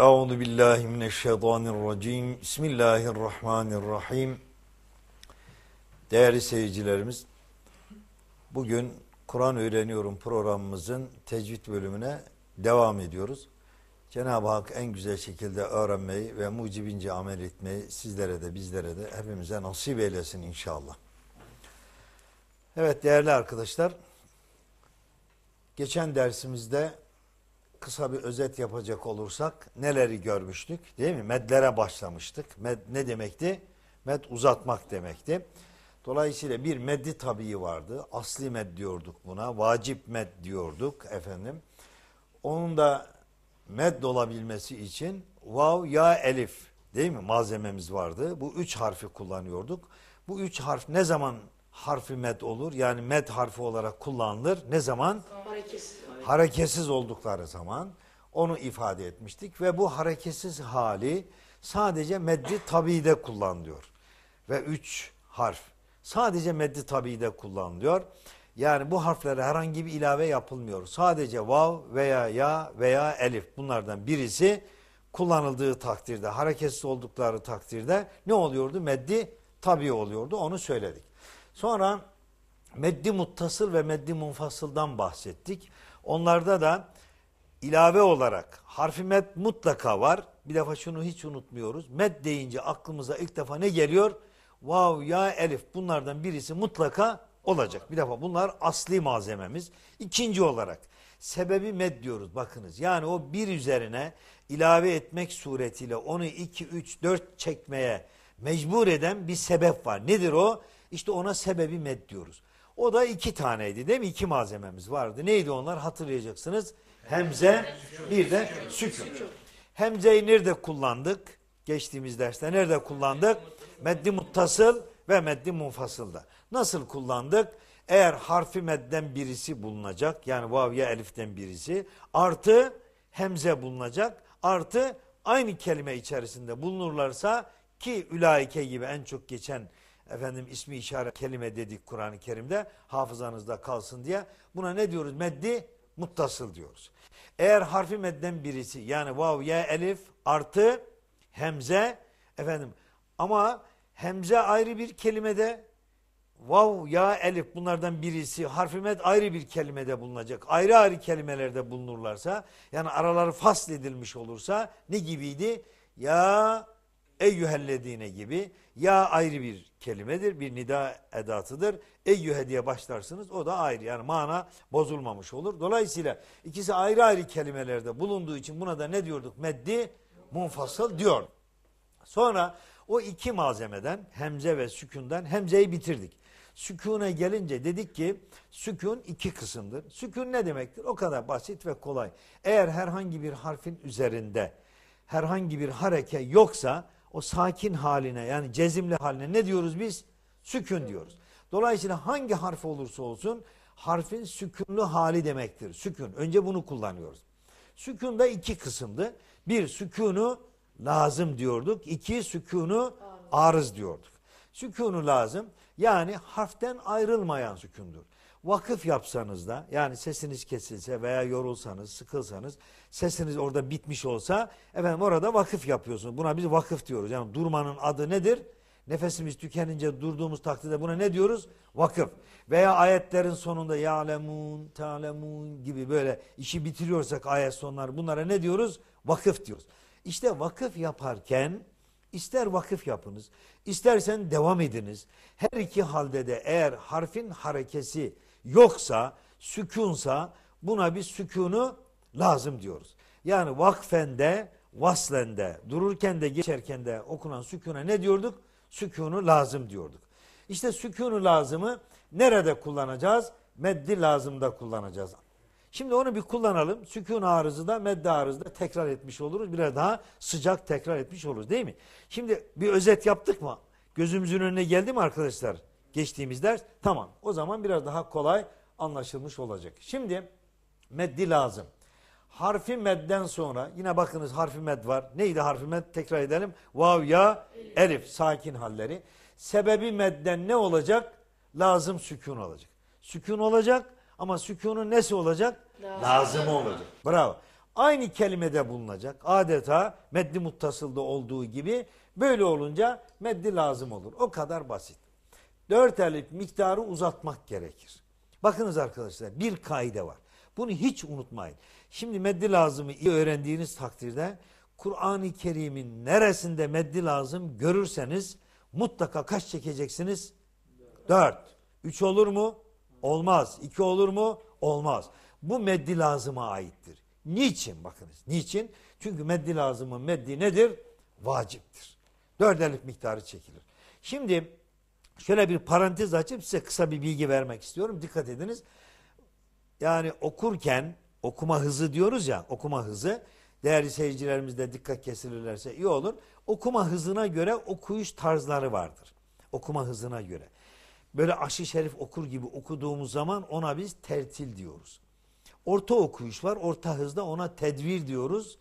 Euzu billahi mineşşeytanirracim. Bismillahirrahmanirrahim. Değerli seyircilerimiz, bugün Kur'an öğreniyorum programımızın tecvid bölümüne devam ediyoruz. Cenab-ı Hak en güzel şekilde öğrenmeyi ve mucibince amel etmeyi sizlere de bizlere de hepimize nasip eylesin inşallah. Evet değerli arkadaşlar, geçen dersimizde kısa bir özet yapacak olursak neleri görmüştük değil mi? Medlere başlamıştık. Med ne demekti? Med uzatmak demekti. Dolayısıyla bir meddi tabii vardı. Asli med diyorduk buna. Vacip med diyorduk efendim. Onun da med olabilmesi için vav, ya, elif değil mi malzememiz vardı. Bu üç harfi kullanıyorduk. Bu üç harf ne zaman harfi med olur? Yani med harfi olarak kullanılır. Ne zaman? Hareketsiz hareketsiz oldukları zaman onu ifade etmiştik ve bu hareketsiz hali sadece meddi tabiide kullanılıyor. Ve üç harf sadece meddi tabiide kullanılıyor. Yani bu harflere herhangi bir ilave yapılmıyor. Sadece vav veya ya veya elif bunlardan birisi kullanıldığı takdirde, hareketsiz oldukları takdirde ne oluyordu? Meddi tabi oluyordu. Onu söyledik. Sonra meddi muttasıl ve meddi munfasıldan bahsettik. Onlarda da ilave olarak harfi med mutlaka var. Bir defa şunu hiç unutmuyoruz. Med deyince aklımıza ilk defa ne geliyor? Vav, ya, elif bunlardan birisi mutlaka olacak. Bir defa bunlar asli malzememiz. İkinci olarak sebebi med diyoruz bakınız. Yani o bir üzerine ilave etmek suretiyle onu iki, üç, dört çekmeye mecbur eden bir sebep var. Nedir o? İşte ona sebebi med diyoruz. O da iki taneydi değil mi? İki malzememiz vardı. Neydi onlar? Hatırlayacaksınız. Hemze bir de sükun. Hemzeyi nerede kullandık? Geçtiğimiz derste nerede kullandık? Meddi muttasıl ve meddi munfasılda. Nasıl kullandık? Eğer harfi medden birisi bulunacak yani vav ya eliften birisi artı hemze bulunacak artı aynı kelime içerisinde bulunurlarsa ki ülaike gibi en çok geçen efendim ismi işaret kelime dedik Kur'an-ı Kerim'de hafızanızda kalsın diye. Buna ne diyoruz? Meddi muttasıl diyoruz. Eğer harfi medden birisi yani vav, ya, elif artı hemze efendim ama hemze ayrı bir kelimede vav, ya, elif bunlardan birisi harfi med ayrı bir kelimede bulunacak. Ayrı ayrı kelimelerde bulunurlarsa yani araları fasledilmiş olursa ne gibiydi? Ya eyyühellezine gibi ya ayrı bir kelimedir, bir nida edatıdır. Eyyühe diye başlarsınız o da ayrı yani mana bozulmamış olur. Dolayısıyla ikisi ayrı ayrı kelimelerde bulunduğu için buna da ne diyorduk? Meddi munfasıl diyor. Sonra o iki malzemeden hemze ve sükünden hemzeyi bitirdik. Sükûne gelince dedik ki sükûn iki kısımdır. Sükûn ne demektir? O kadar basit ve kolay. Eğer herhangi bir harfin üzerinde herhangi bir hareke yoksa o sakin haline yani cezimli haline ne diyoruz biz? sükün diyoruz. Dolayısıyla hangi harf olursa olsun harfin sükunlu hali demektir. sükün. Önce bunu kullanıyoruz. Sükun da iki kısımdı. Bir sükunu lazım diyorduk. İki sükunu arız diyorduk. Sükunu lazım yani harften ayrılmayan sükundur. Vakıf yapsanız da yani sesiniz kesilse veya yorulsanız, sıkılsanız sesiniz orada bitmiş olsa efendim orada vakıf yapıyorsunuz. Buna biz vakıf diyoruz. Yani durmanın adı nedir? Nefesimiz tükenince durduğumuz takdirde buna ne diyoruz? Vakıf. Veya ayetlerin sonunda ya'lemun, ta'lemun gibi böyle işi bitiriyorsak ayet sonları bunlara ne diyoruz? Vakıf diyoruz. İşte vakıf yaparken ister vakıf yapınız, istersen devam ediniz. Her iki halde de eğer harfin harekesi yoksa, sükunsa buna bir sükunu lazım diyoruz. Yani vakfende, vaslende, dururken de geçerken de okunan sükuna ne diyorduk? Sükunu lazım diyorduk. İşte sükunu lazımı nerede kullanacağız? Meddi lazımda kullanacağız. Şimdi onu bir kullanalım. Sükun arızı da medde arızı da tekrar etmiş oluruz. Biraz daha sıcak tekrar etmiş oluruz değil mi? Şimdi bir özet yaptık mı? Gözümüzün önüne geldi mi arkadaşlar? geçtiğimiz ders. Tamam o zaman biraz daha kolay anlaşılmış olacak. Şimdi meddi lazım. Harfi medden sonra yine bakınız harfi med var. Neydi harfi med? Tekrar edelim. Vav, ya, elif. sakin halleri. Sebebi medden ne olacak? Lazım sükun olacak. Sükun olacak ama sükunun nesi olacak? Lazım, lazım olacak. Bravo. Aynı kelimede bulunacak. Adeta meddi muttasılda olduğu gibi böyle olunca meddi lazım olur. O kadar basit. 4 elif miktarı uzatmak gerekir. Bakınız arkadaşlar bir kaide var. Bunu hiç unutmayın. Şimdi meddi lazımı iyi öğrendiğiniz takdirde Kur'an-ı Kerim'in neresinde meddi lazım görürseniz mutlaka kaç çekeceksiniz? 4. 3 olur mu? Olmaz. 2 olur mu? Olmaz. Bu meddi lazıma aittir. Niçin bakınız? Niçin? Çünkü meddi lazımın meddi nedir? Vaciptir. Dört elif miktarı çekilir. Şimdi Şöyle bir parantez açıp size kısa bir bilgi vermek istiyorum. Dikkat ediniz. Yani okurken okuma hızı diyoruz ya okuma hızı. Değerli seyircilerimiz de dikkat kesilirlerse iyi olur. Okuma hızına göre okuyuş tarzları vardır. Okuma hızına göre. Böyle aşı şerif okur gibi okuduğumuz zaman ona biz tertil diyoruz. Orta okuyuş var. Orta hızda ona tedvir diyoruz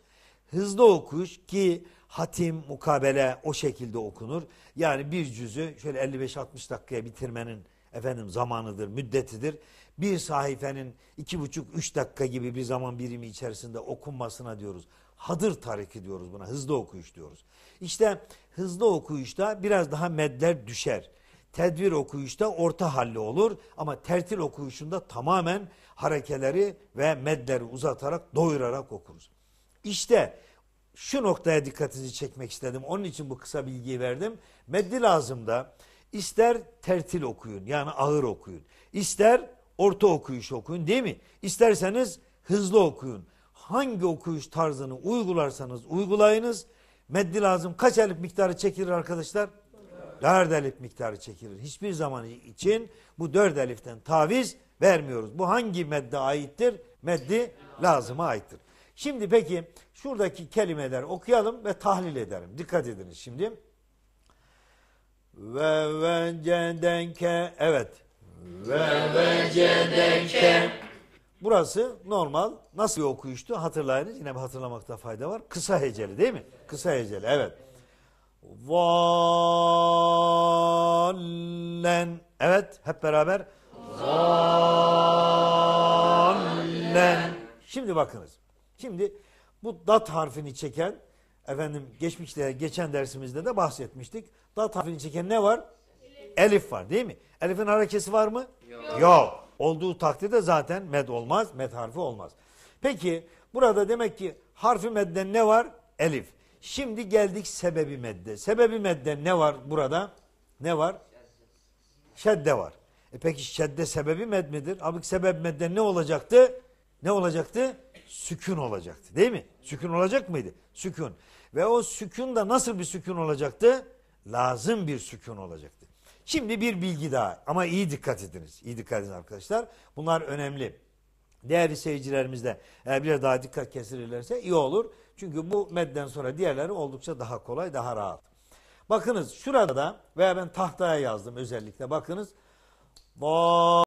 hızlı okuyuş ki hatim, mukabele o şekilde okunur. Yani bir cüzü şöyle 55-60 dakikaya bitirmenin efendim zamanıdır, müddetidir. Bir sayfenin iki buçuk, üç dakika gibi bir zaman birimi içerisinde okunmasına diyoruz. Hadır tariki diyoruz buna, hızlı okuyuş diyoruz. İşte hızlı okuyuşta biraz daha medler düşer. tedbir okuyuşta orta halli olur ama tertil okuyuşunda tamamen harekeleri ve medleri uzatarak, doyurarak okuruz. İşte şu noktaya dikkatinizi çekmek istedim. Onun için bu kısa bilgiyi verdim. Meddi da, ister tertil okuyun yani ağır okuyun. İster orta okuyuş okuyun değil mi? İsterseniz hızlı okuyun. Hangi okuyuş tarzını uygularsanız uygulayınız. Meddi lazım kaç elif miktarı çekilir arkadaşlar? Dört elif miktarı çekilir. Hiçbir zaman için bu dört eliften taviz vermiyoruz. Bu hangi medde aittir? Meddi lazıma aittir. Şimdi peki şuradaki kelimeler okuyalım ve tahlil edelim. Dikkat ediniz şimdi. Ve vencedenke evet. Ve vencedenke. Burası normal. Nasıl bir okuyuştu? Hatırlayınız. Yine bir hatırlamakta fayda var. Kısa heceli değil mi? Kısa heceli evet. Zallen. Evet hep beraber. Zallen. Şimdi bakınız. Şimdi bu dat harfini çeken efendim geçmişte geçen dersimizde de bahsetmiştik. Dat harfini çeken ne var? Elif, var değil mi? Elif'in harekesi var mı? Yok. Yok. Olduğu takdirde zaten med olmaz, med harfi olmaz. Peki burada demek ki harfi medden ne var? Elif. Şimdi geldik sebebi medde. Sebebi medde ne var burada? Ne var? Şedde var. E peki şedde sebebi med midir? Abi sebep medde ne olacaktı? ne olacaktı? Sükun olacaktı değil mi? Sükun olacak mıydı? Sükun. Ve o sükun da nasıl bir sükun olacaktı? Lazım bir sükun olacaktı. Şimdi bir bilgi daha ama iyi dikkat ediniz. İyi dikkat ediniz arkadaşlar. Bunlar önemli. Değerli seyircilerimizde eğer biraz daha dikkat kesilirlerse iyi olur. Çünkü bu medden sonra diğerleri oldukça daha kolay, daha rahat. Bakınız şurada da veya ben tahtaya yazdım özellikle. Bakınız. Vaa